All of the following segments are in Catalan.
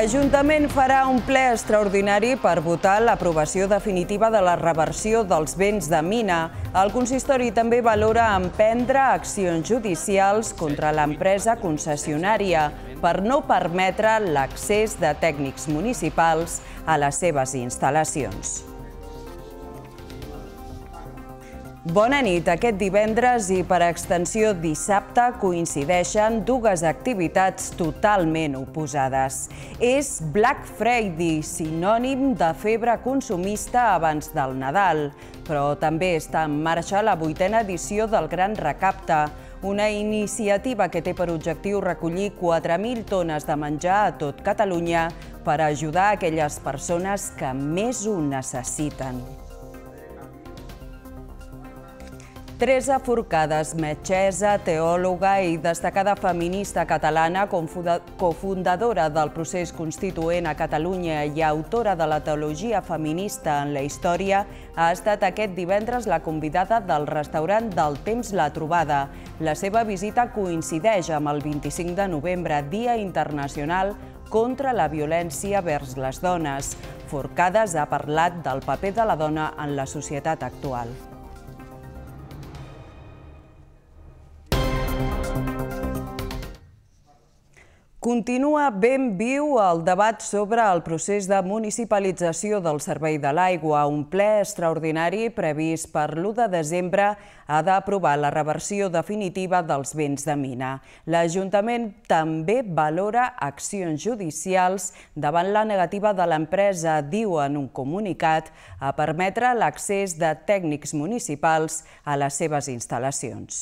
L'Ajuntament farà un ple extraordinari per votar l'aprovació definitiva de la reversió dels béns de mina. El consistori també valora emprendre accions judicials contra l'empresa concessionària per no permetre l'accés de tècnics municipals a les seves instal·lacions. Bona nit. Aquest divendres i per extensió dissabte coincideixen dues activitats totalment oposades. És Black Friday, sinònim de febre consumista abans del Nadal, però també està en marxa la vuitena edició del Gran Recapte, una iniciativa que té per objectiu recollir 4.000 tones de menjar a tot Catalunya per ajudar aquelles persones que més ho necessiten. Teresa Forcades, metgessa, teòloga i destacada feminista catalana, cofundadora del procés constituent a Catalunya i autora de la teologia feminista en la història, ha estat aquest divendres la convidada del restaurant del Temps La Trobada. La seva visita coincideix amb el 25 de novembre, Dia Internacional contra la violència vers les dones. Forcades ha parlat del paper de la dona en la societat actual. Continua ben viu el debat sobre el procés de municipalització del Servei de l'Aigua. Un ple extraordinari previst per l'1 de desembre ha d'aprovar la reversió definitiva dels béns de mina. L'Ajuntament també valora accions judicials davant la negativa de l'empresa, diu en un comunicat, a permetre l'accés de tècnics municipals a les seves instal·lacions.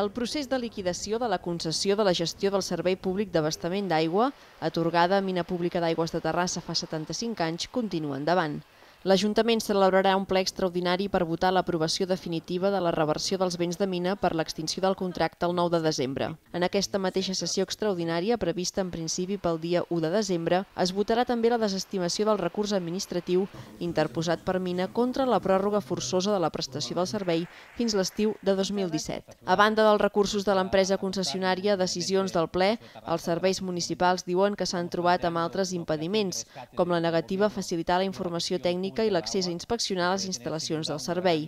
El procés de liquidació de la concessió de la gestió del Servei Públic d'Abastament d'Aigua, atorgada a Mina Pública d'Aigües de Terrassa fa 75 anys, continua endavant l'Ajuntament celebrarà un ple extraordinari per votar l'aprovació definitiva de la reversió dels béns de mina per l'extinció del contracte el 9 de desembre. En aquesta mateixa sessió extraordinària, prevista en principi pel dia 1 de desembre, es votarà també la desestimació del recurs administratiu interposat per mina contra la pròrroga forçosa de la prestació del servei fins l'estiu de 2017. A banda dels recursos de l'empresa concessionària, decisions del ple, els serveis municipals diuen que s'han trobat amb altres impediments, com la negativa a facilitar la informació tècnica tècnica i l'accés a inspeccionar les instal·lacions del servei.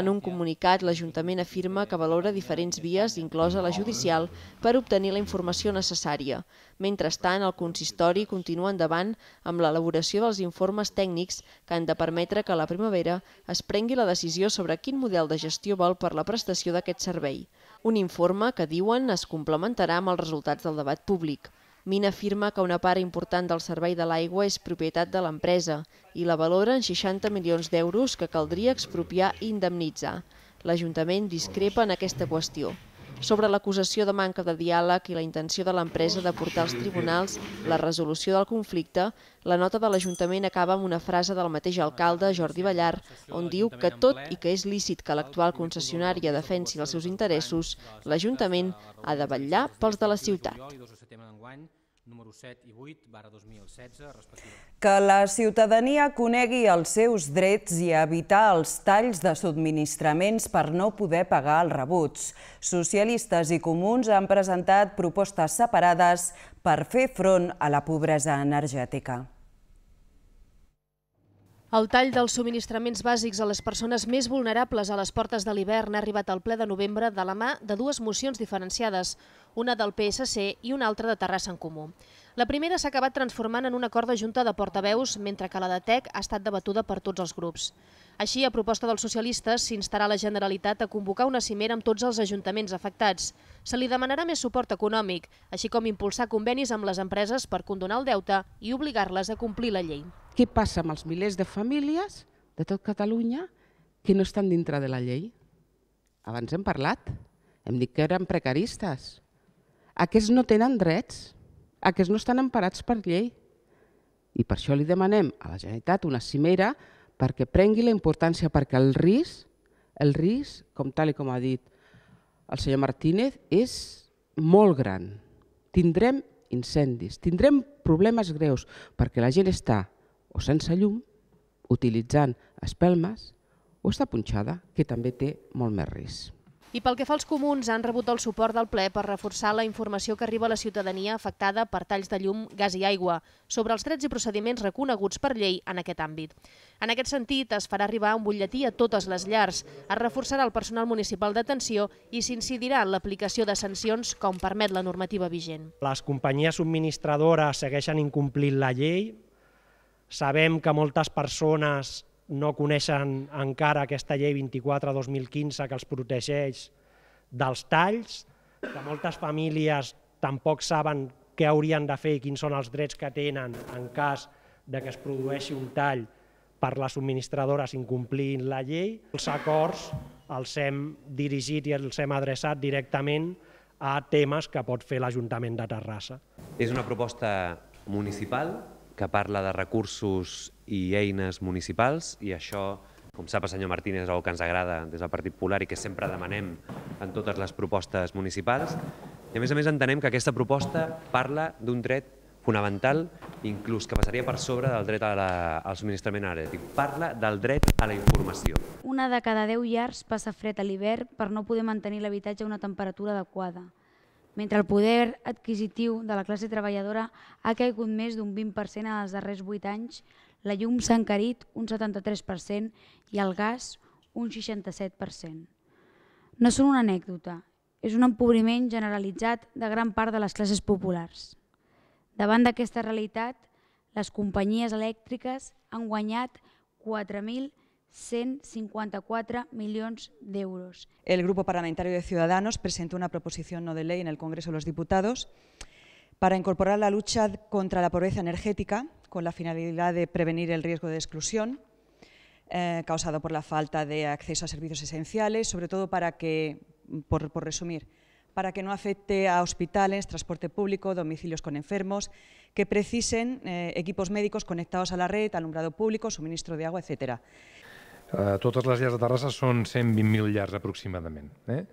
En un comunicat, l'Ajuntament afirma que valora diferents vies, inclosa la judicial, per obtenir la informació necessària. Mentrestant, el consistori continua endavant amb l'elaboració dels informes tècnics que han de permetre que a la primavera es prengui la decisió sobre quin model de gestió vol per la prestació d'aquest servei. Un informe que, diuen, es complementarà amb els resultats del debat públic. Mina afirma que una part important del servei de l'aigua és propietat de l'empresa i la valora en 60 milions d'euros que caldria expropiar i indemnitzar. L'Ajuntament discrepa en aquesta qüestió sobre l'acusació de manca de diàleg i la intenció de l'empresa de portar als tribunals la resolució del conflicte, la nota de l'Ajuntament acaba amb una frase del mateix alcalde, Jordi Ballar, on diu que tot i que és lícit que l'actual concessionària defensi els seus interessos, l'Ajuntament ha de vetllar pels de la ciutat número 7 i 8, barra 2016, respectivament. Que la ciutadania conegui els seus drets i evitar els talls de subministraments per no poder pagar els rebuts. Socialistes i comuns han presentat propostes separades per fer front a la pobresa energètica. El tall dels subministraments bàsics a les persones més vulnerables a les portes de l'hivern ha arribat al ple de novembre de la mà de dues mocions diferenciades, una del PSC i una altra de Terrassa en Comú. La primera s'ha acabat transformant en un acord de junta de portaveus, mentre que la de TEC ha estat debatuda per tots els grups. Així, a proposta dels socialistes, s'instarà la Generalitat a convocar una cimera amb tots els ajuntaments afectats. Se li demanarà més suport econòmic, així com impulsar convenis amb les empreses per condonar el deute i obligar-les a complir la llei. Què passa amb els milers de famílies de tot Catalunya que no estan dintre de la llei? Abans hem parlat, hem dit que eren precaristes. Aquests no tenen drets, aquests no estan emparats per llei. I per això li demanem a la Generalitat una cimera perquè prengui la importància, perquè el risc, el risc, com tal i com ha dit el senyor Martínez, és molt gran. Tindrem incendis, tindrem problemes greus, perquè la gent està o sense llum, utilitzant espelmes, o està punxada, que també té molt més risc. I pel que fa als comuns, han rebut el suport del ple per reforçar la informació que arriba a la ciutadania afectada per talls de llum, gas i aigua sobre els drets i procediments reconeguts per llei en aquest àmbit. En aquest sentit, es farà arribar un butlletí a totes les llars, es reforçarà el personal municipal d'atenció i s'incidirà en l'aplicació de sancions com permet la normativa vigent. Les companyies subministradores segueixen incomplint la llei, sabem que moltes persones no coneixen encara aquesta llei 24-2015 que els protegeix dels talls, que moltes famílies tampoc saben què haurien de fer i quins són els drets que tenen en cas de que es produeixi un tall per les subministradores incomplint la llei. Els acords els hem dirigit i els hem adreçat directament a temes que pot fer l'Ajuntament de Terrassa. És una proposta municipal que parla de recursos i eines municipals i això, com sap el senyor Martínez, és el que ens agrada des del Partit Popular i que sempre demanem en totes les propostes municipals. I a més a més entenem que aquesta proposta parla d'un dret fonamental, inclús que passaria per sobre del dret a la, al subministrament energètic. Parla del dret a la informació. Una de cada 10 llars passa fred a l'hivern per no poder mantenir l'habitatge a una temperatura adequada, mentre el poder adquisitiu de la classe treballadora ha caigut més d'un 20% en els darrers 8 anys, la llum s'ha encarit un 73% i el gas un 67%. No són una anècdota, és un empobriment generalitzat de gran part de les classes populars. Davant d'aquesta realitat, les companyies elèctriques han guanyat 4.000 154 millones de euros. El Grupo Parlamentario de Ciudadanos presentó una proposición no de ley en el Congreso de los Diputados para incorporar la lucha contra la pobreza energética con la finalidad de prevenir el riesgo de exclusión eh, causado por la falta de acceso a servicios esenciales, sobre todo para que, por, resumir, para que no afecte a hospitales, transporte público, domicilios con enfermos, que precisen eh, equipos médicos conectados a la red, alumbrado público, suministro de agua, etc. Eh, Todas las yardas de Terrassa son 120.000 llars aproximadamente. Eh?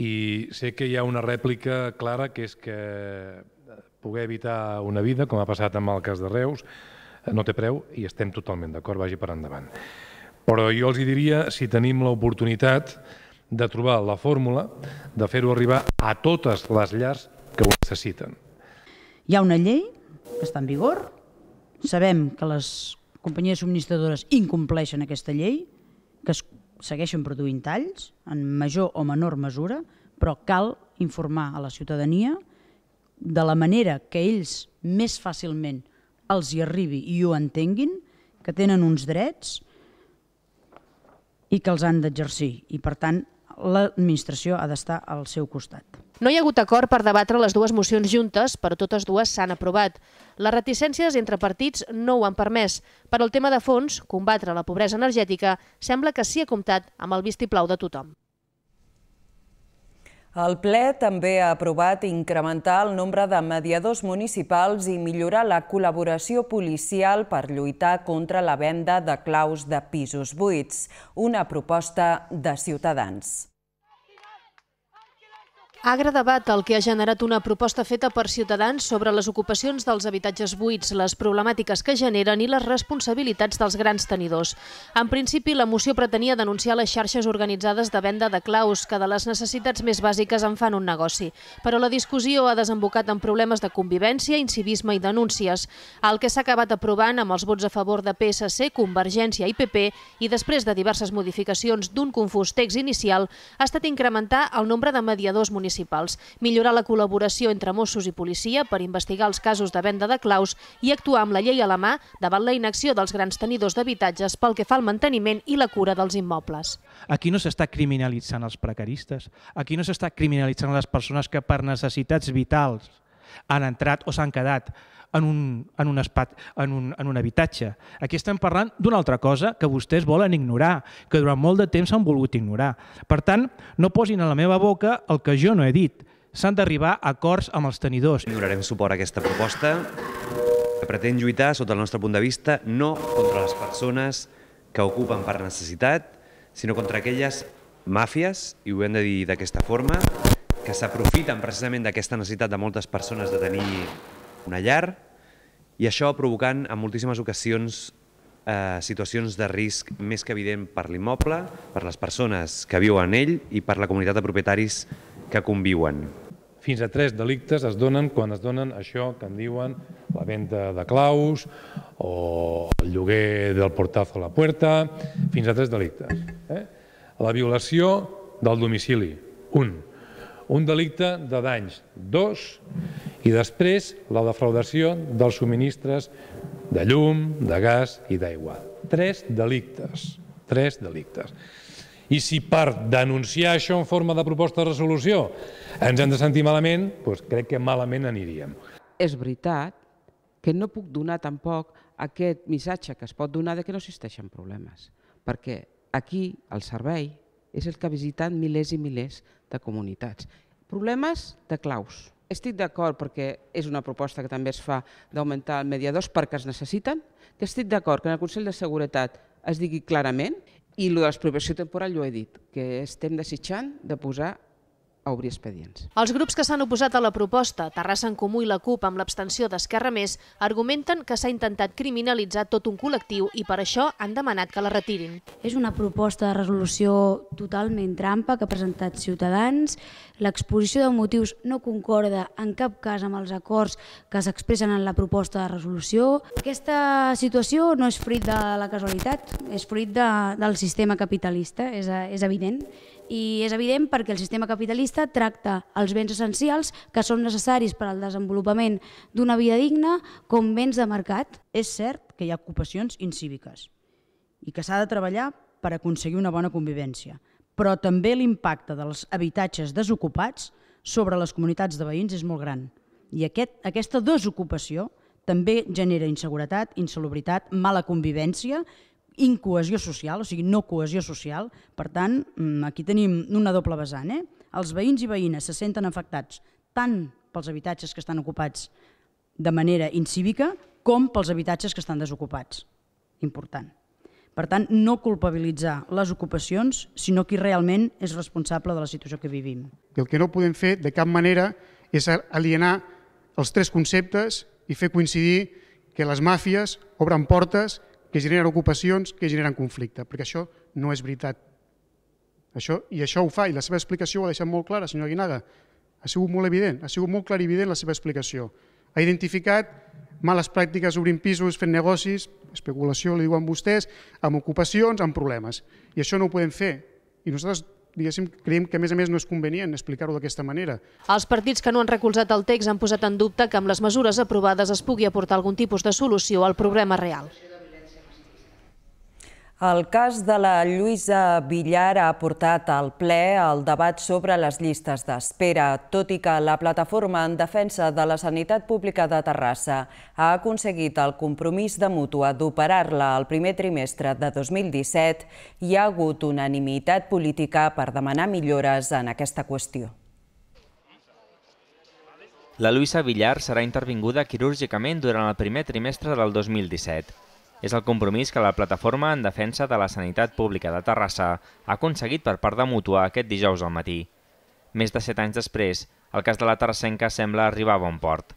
y sé que ya una réplica clara que es que poder evitar una vida, com ha passat amb el cas de Reus, eh, no té preu i estem totalment d'acord, vagi per endavant. Però jo els diria, si tenim l'oportunitat de trobar la fórmula, de fer-ho arribar a totes les llars que ho necessiten. Hi ha una llei que està en vigor, sabem que les companyies subministradores incompleixen aquesta llei, que es segueixen produint talls en major o menor mesura, però cal informar a la ciutadania de la manera que ells més fàcilment els hi arribi i ho entenguin, que tenen uns drets i que els han d'exercir. I, per tant, l'administració ha d'estar al seu costat. No hi ha hagut acord per debatre les dues mocions juntes, però totes dues s'han aprovat. Les reticències entre partits no ho han permès, Per al tema de fons, combatre la pobresa energètica, sembla que s'hi ha comptat amb el vistiplau de tothom. El ple també ha aprovat incrementar el nombre de mediadors municipals i millorar la col·laboració policial per lluitar contra la venda de claus de pisos buits, una proposta de Ciutadans. Ha agradat el que ha generat una proposta feta per Ciutadans sobre les ocupacions dels habitatges buits, les problemàtiques que generen i les responsabilitats dels grans tenidors. En principi, la moció pretenia denunciar les xarxes organitzades de venda de claus, que de les necessitats més bàsiques en fan un negoci. Però la discussió ha desembocat en problemes de convivència, incivisme i denúncies. El que s'ha acabat aprovant amb els vots a favor de PSC, Convergència i PP i després de diverses modificacions d'un confús text inicial ha estat incrementar el nombre de mediadors municipals municipals, millorar la col·laboració entre Mossos i policia per investigar els casos de venda de claus i actuar amb la llei a la mà davant la inacció dels grans tenidors d'habitatges pel que fa al manteniment i la cura dels immobles. Aquí no s'està criminalitzant els precaristes, aquí no s'està criminalitzant les persones que per necessitats vitals han entrat o s'han quedat en un, en, un espat, en, un, en un habitatge. Aquí estem parlant d'una altra cosa que vostès volen ignorar, que durant molt de temps han volgut ignorar. Per tant, no posin a la meva boca el que jo no he dit. S'han d'arribar a acords amb els tenidors. Donarem suport a aquesta proposta que pretén lluitar, sota el nostre punt de vista, no contra les persones que ocupen per necessitat, sinó contra aquelles màfies, i ho hem de dir d'aquesta forma, que s'aprofiten precisament d'aquesta necessitat de moltes persones de tenir una llar i això provocant en moltíssimes ocasions eh, situacions de risc més que evident per l'immoble, per les persones que viuen en ell i per la comunitat de propietaris que conviuen. Fins a tres delictes es donen quan es donen això que en diuen la venda de claus o el lloguer del portazo a la puerta, fins a tres delictes. Eh? La violació del domicili, un un delicte de danys, dos, i després la defraudació dels subministres de llum, de gas i d'aigua. Tres delictes, tres delictes. I si per denunciar això en forma de proposta de resolució ens hem de sentir malament, doncs crec que malament aniríem. És veritat que no puc donar tampoc aquest missatge que es pot donar de que no existeixen problemes, perquè aquí el servei és el que ha visitat milers i milers de comunitats. Problemes de claus. Estic d'acord perquè és una proposta que també es fa d'augmentar els mediadors perquè es necessiten, que estic d'acord que en el Consell de Seguretat es digui clarament i el de l'expropiació temporal jo he dit, que estem desitjant de posar a obrir expedients. Els grups que s'han oposat a la proposta, Terrassa en Comú i la CUP amb l'abstenció d'Esquerra Més, argumenten que s'ha intentat criminalitzar tot un col·lectiu i per això han demanat que la retirin. És una proposta de resolució totalment trampa que ha presentat Ciutadans. L'exposició de motius no concorda en cap cas amb els acords que s'expressen en la proposta de resolució. Aquesta situació no és fruit de la casualitat, és fruit de, del sistema capitalista, és, és evident i és evident perquè el sistema capitalista tracta els béns essencials que són necessaris per al desenvolupament d'una vida digna com béns de mercat. És cert que hi ha ocupacions incíviques i que s'ha de treballar per aconseguir una bona convivència, però també l'impacte dels habitatges desocupats sobre les comunitats de veïns és molt gran. I aquest, aquesta desocupació també genera inseguretat, insalubritat, mala convivència incohesió social, o sigui, no cohesió social. Per tant, mm, aquí tenim una doble vessant. Eh? Els veïns i veïnes se senten afectats tant pels habitatges que estan ocupats de manera incívica com pels habitatges que estan desocupats. Important. Per tant, no culpabilitzar les ocupacions, sinó qui realment és responsable de la situació que vivim. el que no podem fer de cap manera és alienar els tres conceptes i fer coincidir que les màfies obren portes que generen ocupacions, que generen conflicte, perquè això no és veritat. Això, I això ho fa, i la seva explicació ho ha deixat molt clara, senyor Guinaga. Ha sigut molt evident, ha sigut molt clarivident la seva explicació. Ha identificat males pràctiques obrint pisos, fent negocis, especulació, li diuen vostès, amb ocupacions, amb problemes. I això no ho podem fer. I nosaltres diguéssim, creiem que a més a més no és convenient explicar-ho d'aquesta manera. Els partits que no han recolzat el text han posat en dubte que amb les mesures aprovades es pugui aportar algun tipus de solució al problema real. El cas de la Lluïsa Villar ha portat al ple el debat sobre les llistes d'espera, tot i que la plataforma en defensa de la sanitat pública de Terrassa ha aconseguit el compromís de mútua d'operar-la el primer trimestre de 2017, hi ha hagut unanimitat política per demanar millores en aquesta qüestió. La Luisa Villar serà intervinguda quirúrgicament durant el primer trimestre del 2017. És el compromís que la Plataforma en Defensa de la Sanitat Pública de Terrassa ha aconseguit per part de Mutua aquest dijous al matí. Més de set anys després, el cas de la terrassenca sembla arribar a bon port.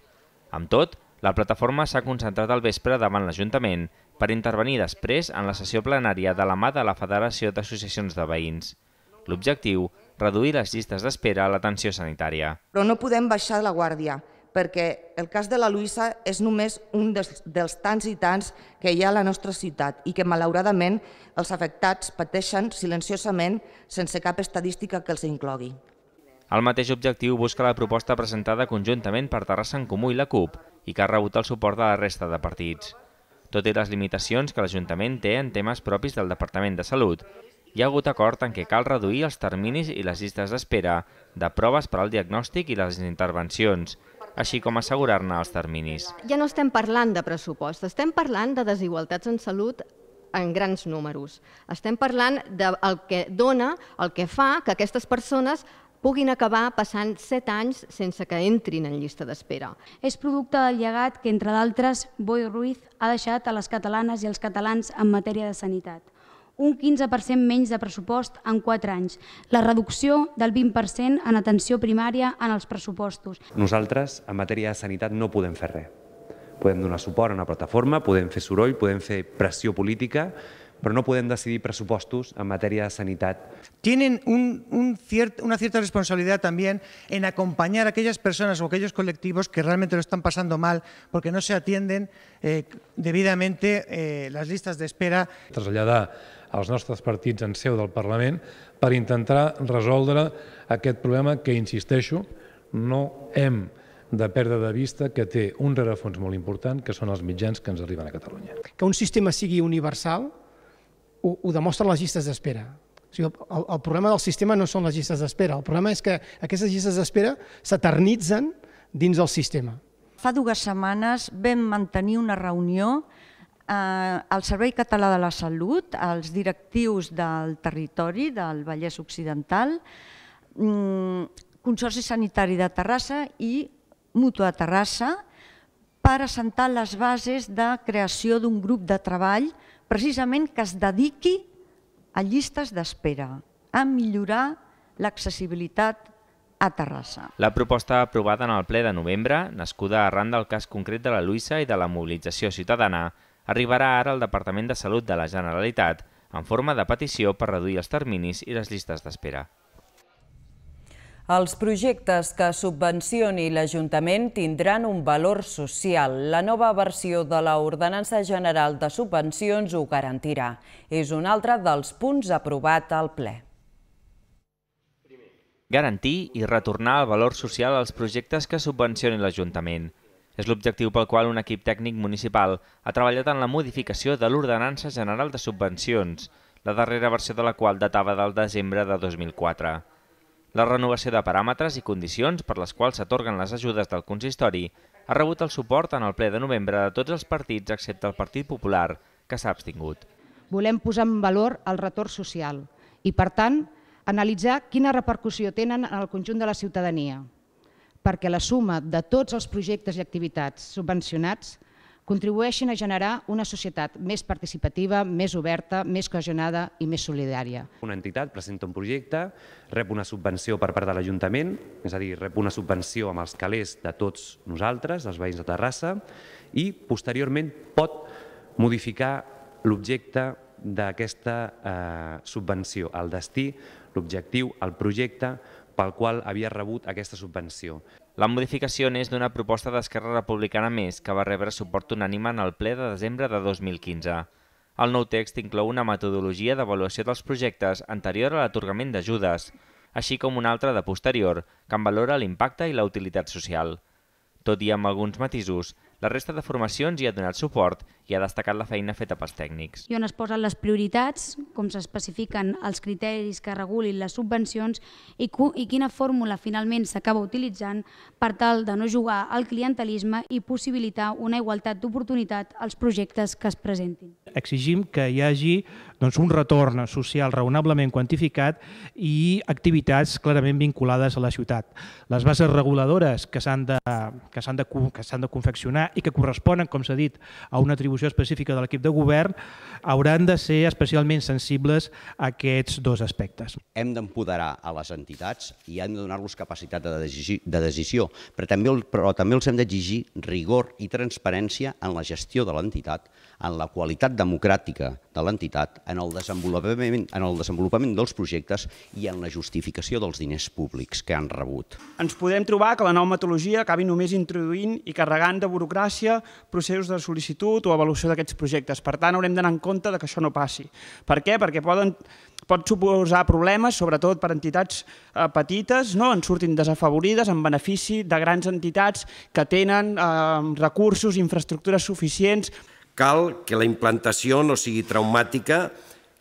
Amb tot, la plataforma s'ha concentrat al vespre davant l'Ajuntament per intervenir després en la sessió plenària de la mà de la Federació d'Associacions de Veïns. L'objectiu, reduir les llistes d'espera a l'atenció sanitària. Però no podem baixar la guàrdia perquè el cas de la Luisa és només un dels, dels tants i tants que hi ha a la nostra ciutat i que malauradament els afectats pateixen silenciosament sense cap estadística que els inclogui. El mateix objectiu busca la proposta presentada conjuntament per Terrassa en Comú i la CUP i que ha rebut el suport de la resta de partits. Tot i les limitacions que l'Ajuntament té en temes propis del Departament de Salut, hi ha hagut acord en què cal reduir els terminis i les llistes d'espera de proves per al diagnòstic i les intervencions, així com assegurar-ne els terminis. Ja no estem parlant de pressupost, estem parlant de desigualtats en salut en grans números. Estem parlant del que dona, el que fa que aquestes persones puguin acabar passant set anys sense que entrin en llista d'espera. És producte del llegat que, entre d'altres, Boi Ruiz ha deixat a les catalanes i els catalans en matèria de sanitat un 15% menys de pressupost en 4 anys, la reducció del 20% en atenció primària en els pressupostos. Nosaltres, en matèria de sanitat, no podem fer res. Podem donar suport a una plataforma, podem fer soroll, podem fer pressió política, però no podem decidir pressupostos en matèria de sanitat. Tienen un, un cier una cierta responsabilidad también en acompañar a aquellas personas o aquellos colectivos que realmente lo están pasando mal porque no se atienden eh, debidamente eh, las listas de espera. Traslladar als nostres partits en seu del Parlament per intentar resoldre aquest problema que, insisteixo, no hem de perdre de vista que té un rerefons molt important, que són els mitjans que ens arriben a Catalunya. Que un sistema sigui universal ho, ho demostren les llistes d'espera. O sigui, el, el problema del sistema no són les llistes d'espera, el problema és que aquestes llistes d'espera s'eternitzen dins del sistema. Fa dues setmanes vam mantenir una reunió eh, al Servei Català de la Salut, als directius del territori del Vallès Occidental, mm, Consorci Sanitari de Terrassa i Mutua Terrassa per assentar les bases de creació d'un grup de treball precisament que es dediqui a llistes d'espera, a millorar l'accessibilitat a Terrassa. La proposta aprovada en el ple de novembre, nascuda arran del cas concret de la Luisa i de la mobilització ciutadana, arribarà ara al Departament de Salut de la Generalitat en forma de petició per reduir els terminis i les llistes d'espera. Els projectes que subvencioni l'Ajuntament tindran un valor social. La nova versió de l'Ordenança General de Subvencions ho garantirà. És un altre dels punts aprovat al ple garantir i retornar el valor social als projectes que subvencioni l'Ajuntament. És l'objectiu pel qual un equip tècnic municipal ha treballat en la modificació de l'Ordenança General de Subvencions, la darrera versió de la qual datava del desembre de 2004. La renovació de paràmetres i condicions per les quals s'atorguen les ajudes del consistori ha rebut el suport en el ple de novembre de tots els partits excepte el Partit Popular, que s'ha abstingut. Volem posar en valor el retorn social i, per tant, analitzar quina repercussió tenen en el conjunt de la ciutadania, perquè la suma de tots els projectes i activitats subvencionats contribueixin a generar una societat més participativa, més oberta, més cohesionada i més solidària. Una entitat presenta un projecte, rep una subvenció per part de l'Ajuntament, és a dir, rep una subvenció amb els calés de tots nosaltres, els veïns de Terrassa, i posteriorment pot modificar l'objecte d'aquesta eh, subvenció, el destí, l'objectiu, el projecte pel qual havia rebut aquesta subvenció. La modificació n'és d'una proposta d'Esquerra Republicana Més, que va rebre suport unànime en el ple de desembre de 2015. El nou text inclou una metodologia d'avaluació dels projectes anterior a l'atorgament d'ajudes, així com una altra de posterior, que en valora l'impacte i la utilitat social. Tot i amb alguns matisos, la resta de formacions hi ha donat suport i ha destacat la feina feta pels tècnics. I on es posen les prioritats, com s'especifiquen els criteris que regulin les subvencions i, i quina fórmula finalment s'acaba utilitzant per tal de no jugar al clientelisme i possibilitar una igualtat d'oportunitat als projectes que es presentin. Exigim que hi hagi doncs, un retorn social raonablement quantificat i activitats clarament vinculades a la ciutat. Les bases reguladores que s'han de, que de, que de confeccionar i que corresponen, com s'ha dit, a una atribució específica de l'equip de govern hauran de ser especialment sensibles a aquests dos aspectes. Hem d'empoderar a les entitats i hem de donar-los capacitat de de decisió però, també, però també els hem d'exigir rigor i transparència en la gestió de l'entitat, en la qualitat democràtica de l'entitat, en el desenvolupament, en el desenvolupament dels projectes i en la justificació dels diners públics que han rebut. Ens podem trobar que la nova metodologia acabi només introduint i carregant de burocràcia processos de sol·licitud o avaluació d'aquests projectes. Per tant, haurem d'anar en compte de que això no passi. Per què? Perquè poden pot suposar problemes, sobretot per entitats eh, petites, no? en surtin desafavorides en benefici de grans entitats que tenen eh, recursos, infraestructures suficients, Cal que la implantació no sigui traumàtica,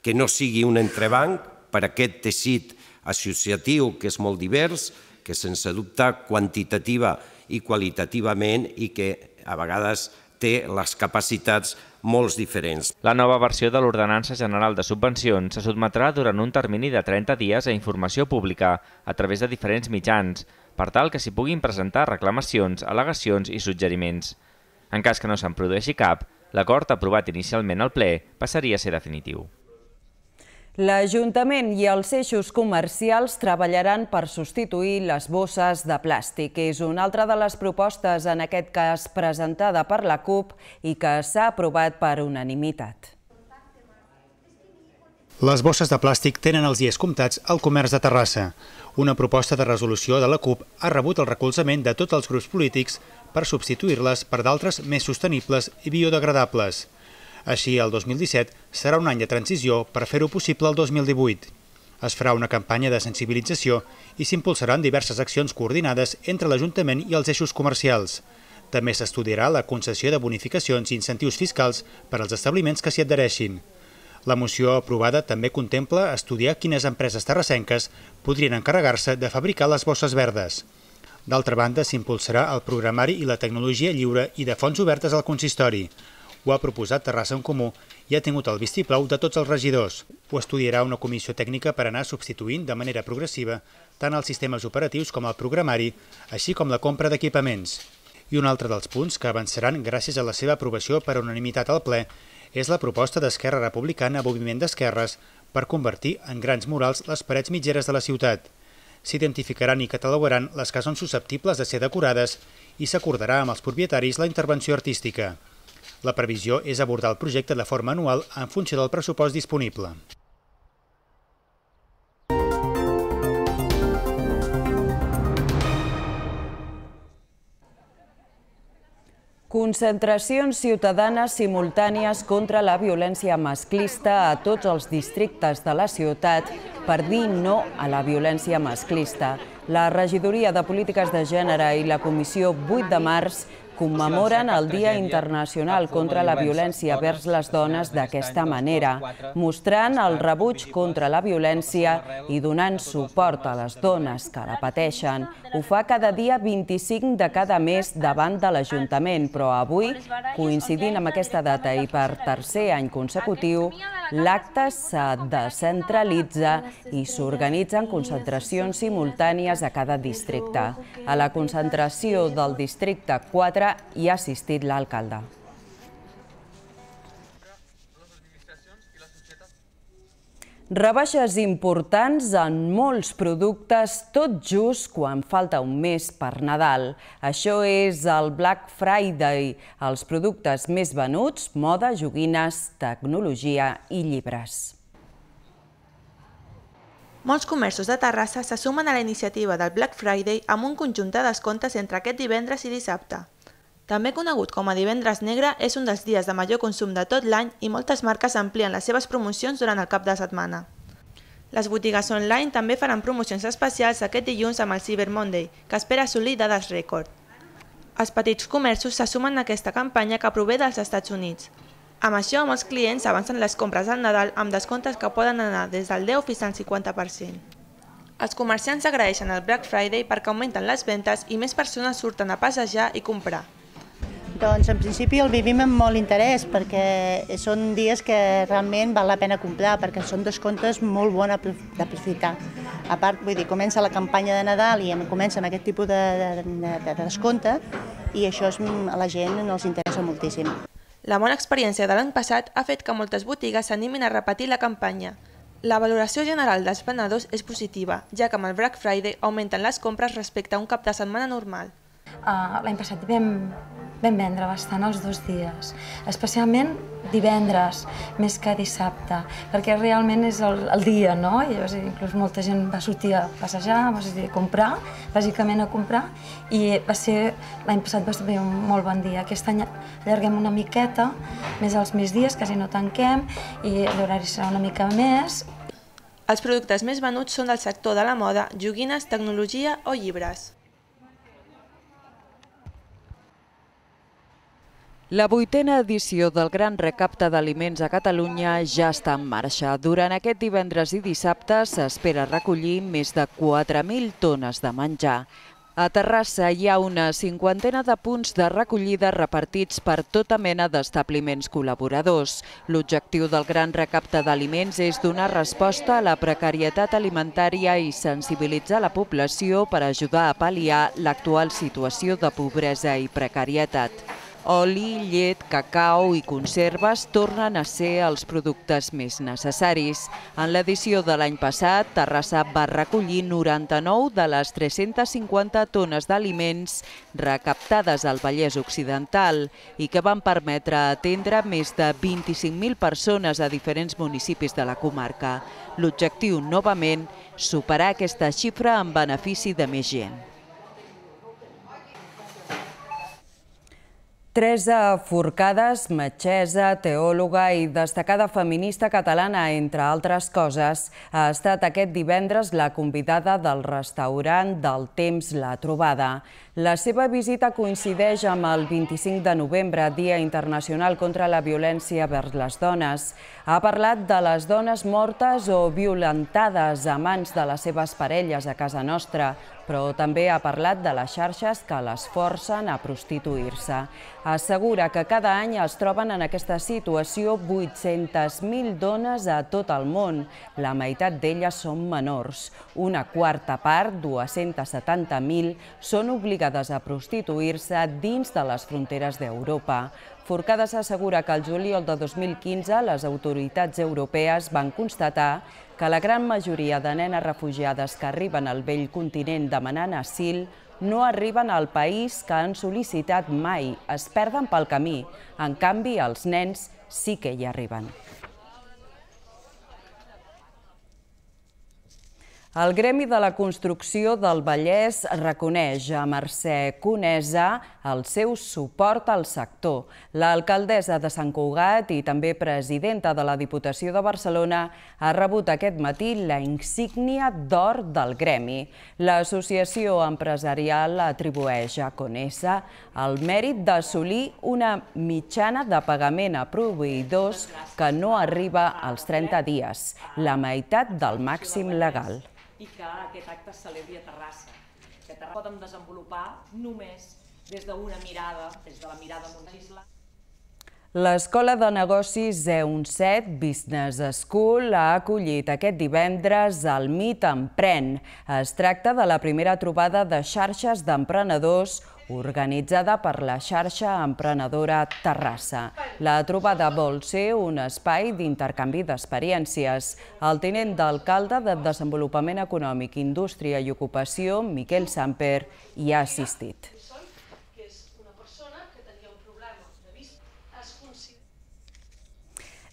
que no sigui un entrebanc per aquest teixit associatiu que és molt divers, que sense dubte quantitativa i qualitativament i que a vegades té les capacitats molt diferents. La nova versió de l'Ordenança General de Subvencions se sotmetrà durant un termini de 30 dies a informació pública a través de diferents mitjans, per tal que s'hi puguin presentar reclamacions, al·legacions i suggeriments. En cas que no se'n produeixi cap, l'acord aprovat inicialment al ple passaria a ser definitiu. L'Ajuntament i els eixos comercials treballaran per substituir les bosses de plàstic. És una altra de les propostes, en aquest cas presentada per la CUP i que s'ha aprovat per unanimitat. Les bosses de plàstic tenen els dies comptats al comerç de Terrassa. Una proposta de resolució de la CUP ha rebut el recolzament de tots els grups polítics per substituir-les per d'altres més sostenibles i biodegradables. Així, el 2017 serà un any de transició per fer-ho possible el 2018. Es farà una campanya de sensibilització i s'impulsaran diverses accions coordinades entre l'Ajuntament i els eixos comercials. També s'estudiarà la concessió de bonificacions i incentius fiscals per als establiments que s'hi adhereixin. La moció aprovada també contempla estudiar quines empreses terrassenques podrien encarregar-se de fabricar les bosses verdes. D'altra banda, s'impulsarà el programari i la tecnologia lliure i de fonts obertes al consistori. Ho ha proposat Terrassa en Comú i ha tingut el vistiplau de tots els regidors. Ho estudiarà una comissió tècnica per anar substituint de manera progressiva tant els sistemes operatius com el programari, així com la compra d'equipaments. I un altre dels punts que avançaran gràcies a la seva aprovació per unanimitat al ple és la proposta d'Esquerra Republicana Moviment d'Esquerres per convertir en grans murals les parets mitgeres de la ciutat. S'identificaran i catalogaran les que són susceptibles de ser decorades i s'acordarà amb els propietaris la intervenció artística. La previsió és abordar el projecte de forma anual en funció del pressupost disponible. Concentracions ciutadanes simultànies contra la violència masclista a tots els districtes de la ciutat per dir no a la violència masclista. La Regidoria de Polítiques de Gènere i la Comissió 8 de març commemoren el Dia Internacional contra la Violència vers les Dones d'aquesta manera, mostrant el rebuig contra la violència i donant suport a les dones que la pateixen. Ho fa cada dia 25 de cada mes davant de l'Ajuntament, però avui, coincidint amb aquesta data i per tercer any consecutiu, l'acte se descentralitza i s'organitzen concentracions simultànies a cada districte. A la concentració del districte 4 hi ha assistit l'alcalde. Rebaixes importants en molts productes tot just quan falta un mes per Nadal. Això és el Black Friday, els productes més venuts, moda, joguines, tecnologia i llibres. Molts comerços de Terrassa se sumen a la iniciativa del Black Friday amb un conjunt de descomptes entre aquest divendres i dissabte. També conegut com a Divendres Negre, és un dels dies de major consum de tot l'any i moltes marques amplien les seves promocions durant el cap de setmana. Les botigues online també faran promocions especials aquest dilluns amb el Cyber Monday, que espera assolir dades rècord. Els petits comerços se sumen a aquesta campanya que prové dels Estats Units. Amb això, molts clients avancen les compres al Nadal amb descomptes que poden anar des del 10 fins al 50%. Els comerciants agraeixen el Black Friday perquè augmenten les ventes i més persones surten a passejar i comprar. Doncs en principi el vivim amb molt interès perquè són dies que realment val la pena comprar perquè són comptes molt bons d'aprofitar. A part, vull dir, comença la campanya de Nadal i comença amb aquest tipus de, de, de, de descompte i això és, mm, a la gent no els interessa moltíssim. La bona experiència de l'any passat ha fet que moltes botigues s'animin a repetir la campanya. La valoració general dels venedors és positiva, ja que amb el Black Friday augmenten les compres respecte a un cap de setmana normal. Uh, L'any passat vam Vam vendre bastant els dos dies, especialment divendres, més que dissabte, perquè realment és el, el dia, no? I llavors, inclús molta gent va sortir a passejar, va sortir a comprar, bàsicament a comprar, i va ser, l'any passat va ser un molt bon dia. Aquest any allarguem una miqueta, més als dies, quasi no tanquem, i l'horari serà una mica més. Els productes més venuts són del sector de la moda, joguines, tecnologia o llibres. La vuitena edició del Gran Recapte d'Aliments a Catalunya ja està en marxa. Durant aquest divendres i dissabte s'espera recollir més de 4.000 tones de menjar. A Terrassa hi ha una cinquantena de punts de recollida repartits per tota mena d'establiments col·laboradors. L'objectiu del gran recapte d'aliments és donar resposta a la precarietat alimentària i sensibilitzar la població per ajudar a pal·liar l'actual situació de pobresa i precarietat. Oli, llet, cacau i conserves tornen a ser els productes més necessaris. En l'edició de l'any passat, Terrassa va recollir 99 de les 350 tones d'aliments recaptades al Vallès Occidental i que van permetre atendre més de 25.000 persones a diferents municipis de la comarca. L'objectiu, novament, superar aquesta xifra en benefici de més gent. Teresa Forcades, metgessa, teòloga i destacada feminista catalana, entre altres coses, ha estat aquest divendres la convidada del restaurant del Temps La Trobada. La seva visita coincideix amb el 25 de novembre, Dia Internacional contra la Violència vers les Dones. Ha parlat de les dones mortes o violentades a mans de les seves parelles a casa nostra, però també ha parlat de les xarxes que les forcen a prostituir-se. Assegura que cada any es troben en aquesta situació 800.000 dones a tot el món. La meitat d'elles són menors. Una quarta part, 270.000, són obligades a prostituir-se dins de les fronteres d'Europa. Forcades assegura que el juliol de 2015 les autoritats europees van constatar que la gran majoria de nenes refugiades que arriben al vell continent demanant asil no arriben al país que han sol·licitat mai, es perden pel camí. En canvi, els nens sí que hi arriben. El Gremi de la Construcció del Vallès reconeix a Mercè Conesa el seu suport al sector. L'alcaldessa de Sant Cugat i també presidenta de la Diputació de Barcelona ha rebut aquest matí la insígnia d'or del Gremi. L'associació empresarial atribueix a Conesa el mèrit d'assolir una mitjana de pagament a proveïdors que no arriba als 30 dies, la meitat del màxim legal i que aquest acte es celebri a Terrassa. Que Terrassa podem desenvolupar només des d'una mirada, des de la mirada isla. L'Escola de Negocis 017 Business School ha acollit aquest divendres el MIT Empren. Es tracta de la primera trobada de xarxes d'emprenedors organitzada per la xarxa emprenedora Terrassa. La trobada vol ser un espai d'intercanvi d'experiències. El tinent d'alcalde de Desenvolupament Econòmic, Indústria i Ocupació, Miquel Samper, hi ha assistit.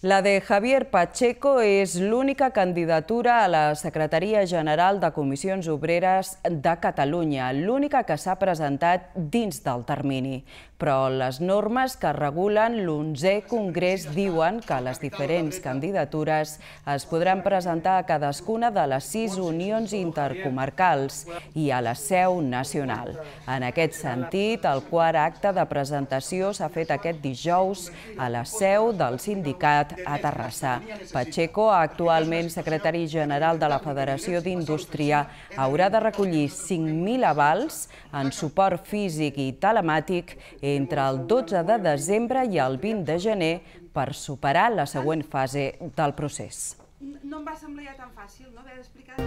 La de Javier Pacheco és l'única candidatura a la Secretaria General de Comissions Obreres de Catalunya, l'única que s'ha presentat dins del termini però les normes que regulen l'11è Congrés diuen que les diferents candidatures es podran presentar a cadascuna de les sis unions intercomarcals i a la seu nacional. En aquest sentit, el quart acte de presentació s'ha fet aquest dijous a la seu del sindicat a Terrassa. Pacheco, actualment secretari general de la Federació d'Indústria, haurà de recollir 5.000 avals en suport físic i telemàtic entre el 12 de desembre i el 20 de gener per superar la següent fase del procés. No em va semblar ja tan fàcil, no?, haver d'explicar...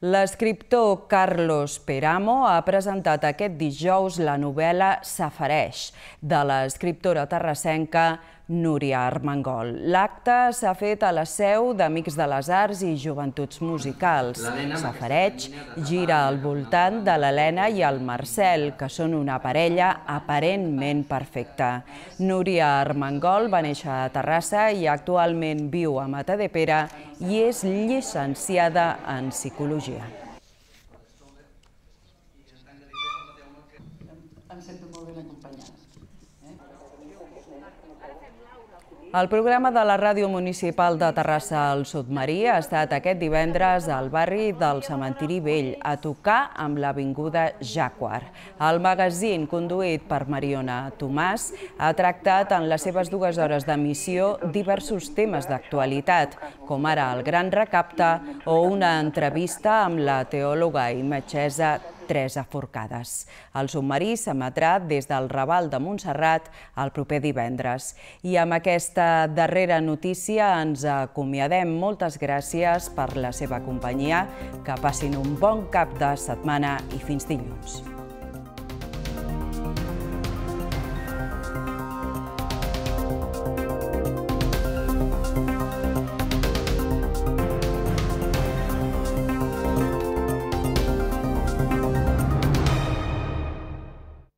L'escriptor Carlos Peramo ha presentat aquest dijous la novel·la Safareix, de l'escriptora terrassenca Núria Armengol. L'acte s'ha fet a la seu d'Amics de les Arts i Joventuts Musicals. Safareig gira al voltant de l'Helena i el Marcel, que són una parella aparentment perfecta. Núria Armengol va néixer a Terrassa i actualment viu a Matadepera i és llicenciada en Psicologia. El programa de la Ràdio Municipal de Terrassa al Submarí ha estat aquest divendres al barri del Cementiri Vell, a tocar amb l'Avinguda Jaquar. El magazín, conduït per Mariona Tomàs, ha tractat en les seves dues hores d'emissió diversos temes d'actualitat, com ara el Gran Recapte o una entrevista amb la teòloga i metgessa tres aforcades. El submarí s'emetrà des del Raval de Montserrat el proper divendres. I amb aquesta darrera notícia ens acomiadem. Moltes gràcies per la seva companyia. Que passin un bon cap de setmana i fins dilluns.